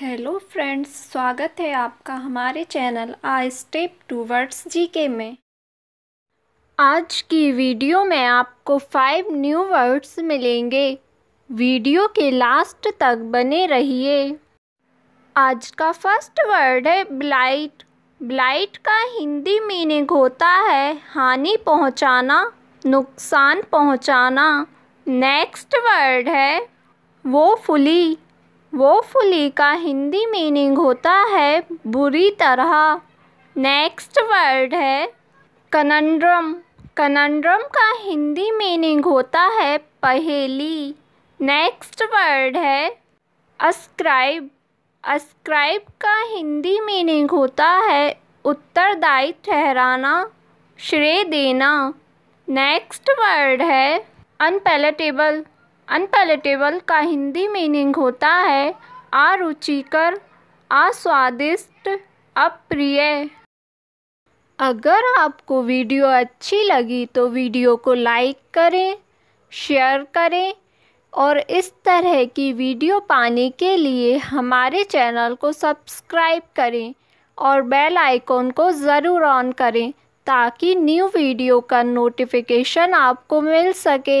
Hello friends स्वागत है आपका हमारे channel a step towards GK में आज की वीडियो में आपको फाइव न्यू वर्ड्स मिलेंगे वीडियो के लास्ट तक बने रहिए आज का फर्स्ट वर्ड है ब्लाइट ब्लाइट का हिंदी मीनिंग होता है हानि पहुंचाना, नुकसान पहुंचाना। नेक्स्ट वर्ड है वो फुली वोफुली का हिंदी मीनिंग होता है बुरी तरह नेक्स्ट वर्ड है कनंड्रम कनंड्रम का हिंदी मीनिंग होता है पहेली नेक्स्ट वर्ड है अस्क्राइब अस्क्राइब का हिंदी मीनिंग होता है उत्तरदायी ठहराना श्रेय देना नेक्स्ट वर्ड है अनपैलेटेबल अनपैलेटेबल का हिंदी मीनिंग होता है अरुचिकर अस्वादिष्ट अप्रिय अगर आपको वीडियो अच्छी लगी तो वीडियो को लाइक करें शेयर करें और इस तरह की वीडियो पाने के लिए हमारे चैनल को सब्सक्राइब करें और बेल आइकॉन को ज़रूर ऑन करें ताकि न्यू वीडियो का नोटिफिकेशन आपको मिल सके